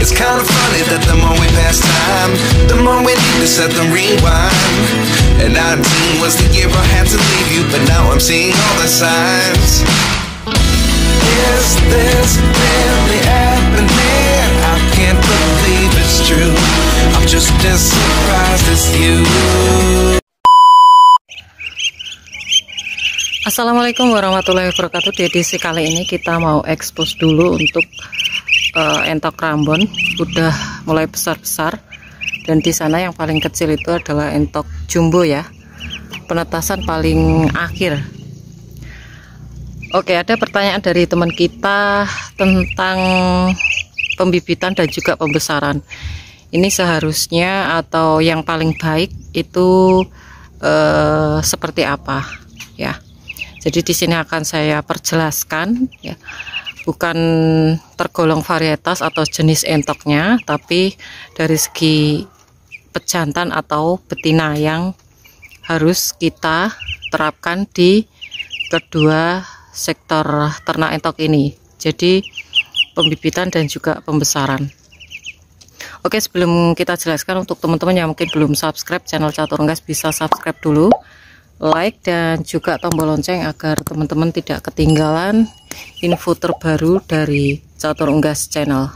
It's kind of funny that the more we pass time, the more we need to set the rewind. And 19 was the year I had to leave you, but now I'm seeing all the signs. Is this really happening? I can't believe it's true. I'm just as surprised as you. Assalamualaikum warahmatullahi wabarakatuh. Di edisi kali ini kita mau expose dulu untuk uh, entok rambon udah mulai besar-besar dan di sana yang paling kecil itu adalah entok jumbo ya penetasan paling akhir Oke ada pertanyaan dari teman kita tentang pembibitan dan juga pembesaran ini seharusnya atau yang paling baik itu eh, seperti apa ya jadi di sini akan saya perjelaskan ya bukan tergolong varietas atau jenis entoknya tapi dari segi pejantan atau betina yang harus kita terapkan di kedua sektor ternak entok ini jadi pembibitan dan juga pembesaran Oke sebelum kita jelaskan untuk teman-teman yang mungkin belum subscribe channel Catur Enggas bisa subscribe dulu like dan juga tombol lonceng agar teman-teman tidak ketinggalan info terbaru dari Catur Unggas channel.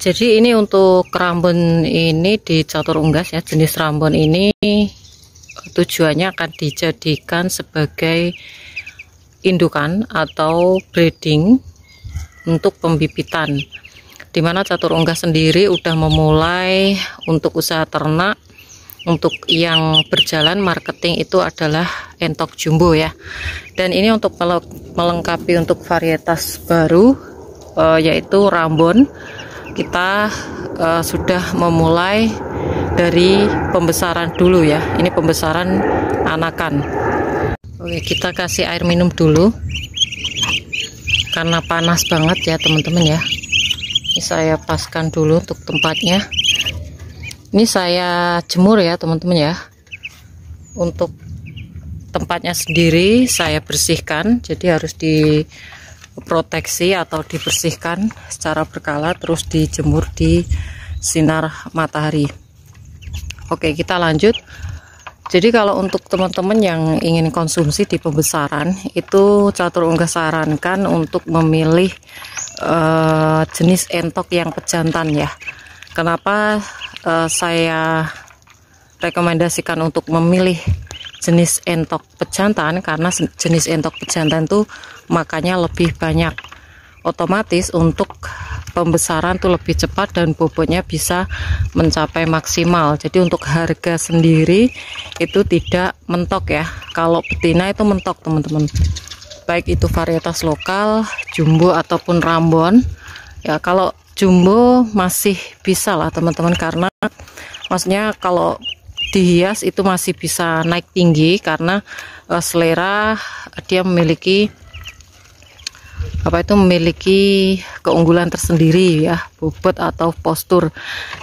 Jadi ini untuk rambon ini di Catur Unggas ya, jenis rambon ini tujuannya akan dijadikan sebagai indukan atau breeding untuk pembibitan di mana catur unggah sendiri udah memulai untuk usaha ternak untuk yang berjalan marketing itu adalah entok jumbo ya dan ini untuk melengkapi untuk varietas baru e, yaitu rambon kita e, sudah memulai dari pembesaran dulu ya ini pembesaran anakan Oke kita kasih air minum dulu karena panas banget ya teman-teman ya saya paskan dulu untuk tempatnya ini saya jemur ya teman-teman ya untuk tempatnya sendiri saya bersihkan jadi harus diproteksi atau dibersihkan secara berkala terus dijemur di sinar matahari Oke kita lanjut jadi kalau untuk teman-teman yang ingin konsumsi di pembesaran itu catur unggah sarankan untuk memilih uh, jenis entok yang pejantan ya kenapa uh, saya rekomendasikan untuk memilih jenis entok pejantan karena jenis entok pejantan itu makanya lebih banyak otomatis untuk pembesaran tuh lebih cepat dan bobotnya bisa mencapai maksimal. Jadi untuk harga sendiri itu tidak mentok ya. Kalau betina itu mentok, teman-teman. Baik itu varietas lokal jumbo ataupun rambon ya kalau jumbo masih bisa lah teman-teman karena maksudnya kalau dihias itu masih bisa naik tinggi karena uh, selera dia memiliki apa itu memiliki keunggulan tersendiri ya bobot atau postur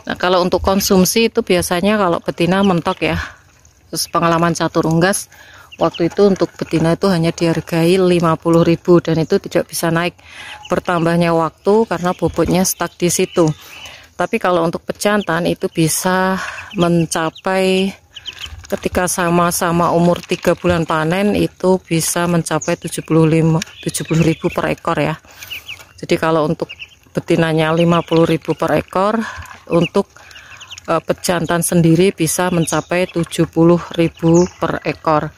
nah kalau untuk konsumsi itu biasanya kalau betina mentok ya terus pengalaman catur unggas waktu itu untuk betina itu hanya dihargai 50.000 dan itu tidak bisa naik bertambahnya waktu karena bobotnya stuck di situ tapi kalau untuk pejantan itu bisa mencapai ketika sama-sama umur 3 bulan panen itu bisa mencapai 75 70.000 per ekor ya jadi kalau untuk betinanya 50.000 per ekor untuk eh, pejantan sendiri bisa mencapai 70.000 per ekor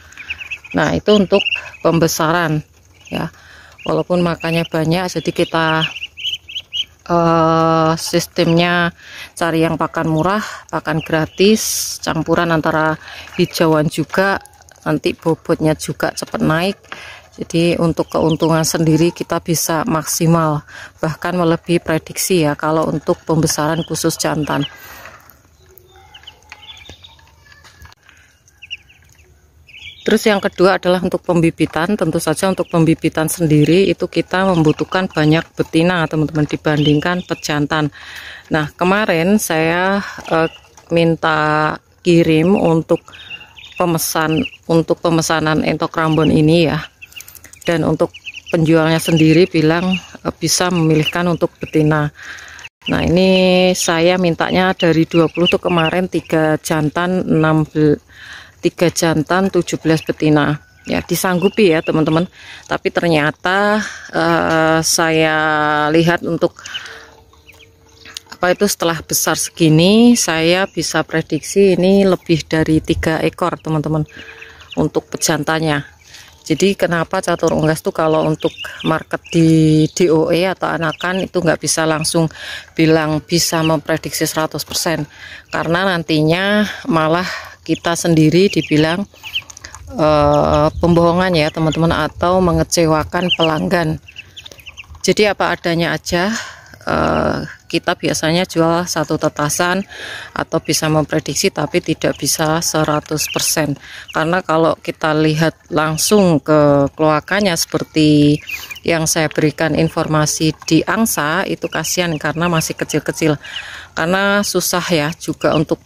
Nah itu untuk pembesaran ya. Walaupun makannya banyak, jadi kita uh, sistemnya cari yang pakan murah, pakan gratis, campuran antara hijauan juga, nanti bobotnya juga cepat naik. Jadi untuk keuntungan sendiri kita bisa maksimal, bahkan melebihi prediksi ya kalau untuk pembesaran khusus jantan. Terus yang kedua adalah untuk pembibitan, tentu saja untuk pembibitan sendiri itu kita membutuhkan banyak betina teman-teman dibandingkan pejantan. Nah kemarin saya eh, minta kirim untuk pemesan untuk pemesanan entok rambon ini ya, dan untuk penjualnya sendiri bilang eh, bisa memilihkan untuk betina. Nah ini saya mintanya dari 20 tuh kemarin 3 jantan 16 3 jantan 17 betina ya disanggupi ya teman-teman tapi ternyata uh, saya lihat untuk apa itu setelah besar segini saya bisa prediksi ini lebih dari tiga ekor teman-teman untuk pejantannya jadi kenapa catur unggas tuh kalau untuk market di DOE atau anakan itu nggak bisa langsung bilang bisa memprediksi 100% karena nantinya malah kita sendiri dibilang e, pembohongan ya teman-teman atau mengecewakan pelanggan jadi apa adanya aja e, kita biasanya jual satu tetasan atau bisa memprediksi tapi tidak bisa 100% karena kalau kita lihat langsung ke keluakannya seperti yang saya berikan informasi di angsa itu kasihan karena masih kecil-kecil karena susah ya juga untuk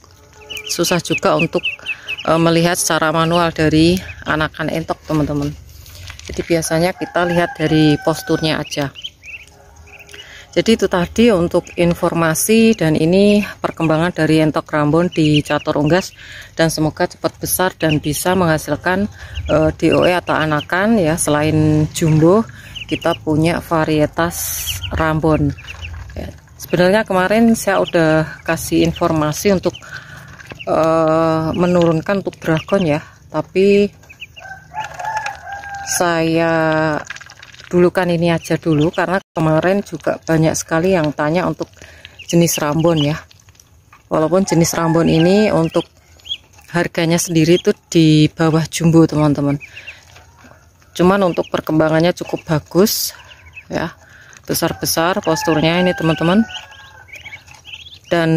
susah juga untuk e, melihat secara manual dari anakan entok teman-teman jadi biasanya kita lihat dari posturnya aja jadi itu tadi untuk informasi dan ini perkembangan dari entok rambon di catur unggas dan semoga cepat besar dan bisa menghasilkan eh, e, DOE atau anakan ya selain jumbo kita punya varietas rambon ya, sebenarnya kemarin saya udah kasih informasi untuk uh, menurunkan untuk dragon ya tapi saya dulukan ini aja dulu karena kemarin juga banyak sekali yang tanya untuk jenis rambon ya walaupun jenis rambon ini untuk harganya sendiri itu di bawah jumbo teman-teman cuman untuk perkembangannya cukup bagus ya besar-besar posturnya ini teman-teman dan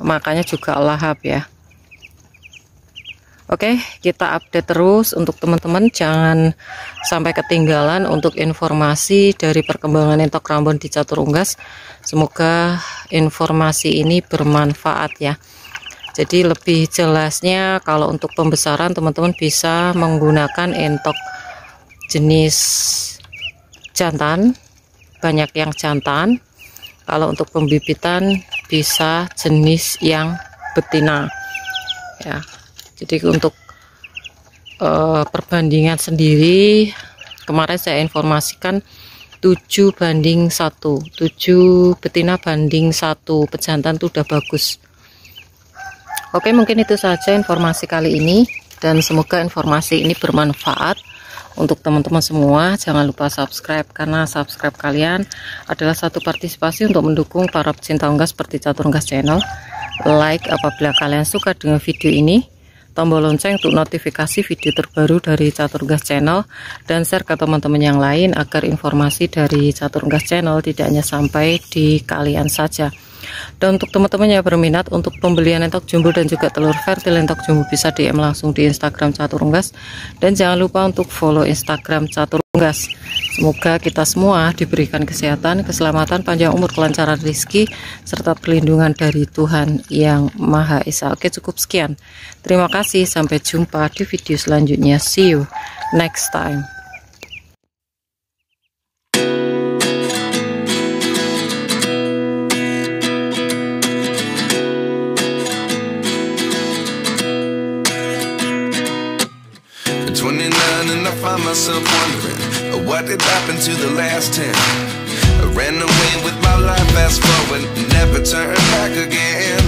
makanya juga lahap ya Oke kita update terus untuk teman-teman jangan sampai ketinggalan untuk informasi dari perkembangan entok rambon di catur unggas semoga informasi ini bermanfaat ya jadi lebih jelasnya kalau untuk pembesaran teman-teman bisa menggunakan entok jenis jantan banyak yang jantan kalau untuk pembibitan bisa jenis yang betina ya jadi untuk e, perbandingan sendiri kemarin saya informasikan 7 banding 1 7 betina banding 1 pejantan itu udah bagus oke mungkin itu saja informasi kali ini dan semoga informasi ini bermanfaat untuk teman-teman semua jangan lupa subscribe karena subscribe kalian adalah satu partisipasi untuk mendukung para pecinta unggas seperti catur unggas channel like apabila kalian suka dengan video ini tombol lonceng untuk notifikasi video terbaru dari Catur Unggas Channel dan share ke teman-teman yang lain agar informasi dari Catur Unggas Channel tidak hanya sampai di kalian saja dan untuk teman-teman yang berminat untuk pembelian entok jumbo dan juga telur fertil entok jumbo bisa DM langsung di Instagram Catur Unggas dan jangan lupa untuk follow Instagram Catur Unggas semoga kita semua diberikan kesehatan keselamatan panjang umur kelancaran rezeki serta perlindungan dari Tuhan yang Maha Esa oke cukup sekian terima kasih sampai jumpa di video selanjutnya see you next time to the last ten. I ran away with my life, fast forward, never turn back again.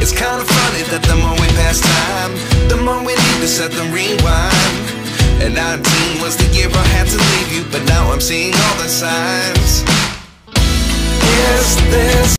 It's kind of funny that the more we pass time, the more we need to set the rewind. And 19 was the year I had to leave you, but now I'm seeing all the signs. Is this?